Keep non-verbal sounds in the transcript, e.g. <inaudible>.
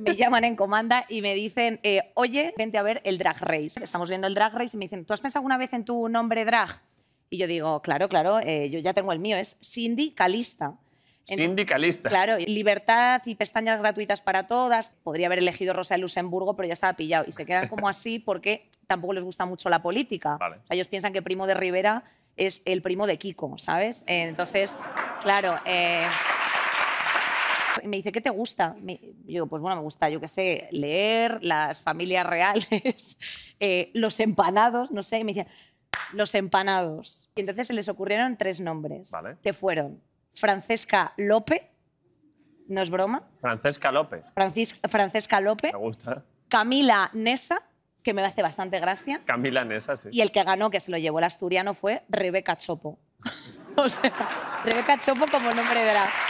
me llaman en comanda y me dicen, eh, oye, vente a ver el drag race. Estamos viendo el drag race y me dicen, ¿tú has pensado alguna vez en tu nombre drag? Y yo digo, claro, claro, eh, yo ya tengo el mío, es sindicalista Sindicalista. Claro, libertad y pestañas gratuitas para todas. Podría haber elegido Rosa de Luxemburgo, pero ya estaba pillado. Y se quedan como <laughs> así porque tampoco les gusta mucho la política. ellos piensan que Primo de Rivera es el primo de Kiko, ¿sabes? Eh, entonces, claro me dice, ¿qué te gusta? yo, pues bueno, me gusta, yo qué sé, leer, las familias reales, <laughs> eh, los empanados, no sé. me dice, los empanados. Y entonces se les ocurrieron tres nombres. Vale. Que fueron Francesca Lope no es broma. Francesca Lope Francesca Lope. Me gusta. Camila Nesa, que me hace bastante gracia. Camila Nesa, sí. Y el que ganó, que se lo llevó el asturiano, fue Rebeca Chopo. <laughs> o sea, Rebeca Chopo como nombre de la...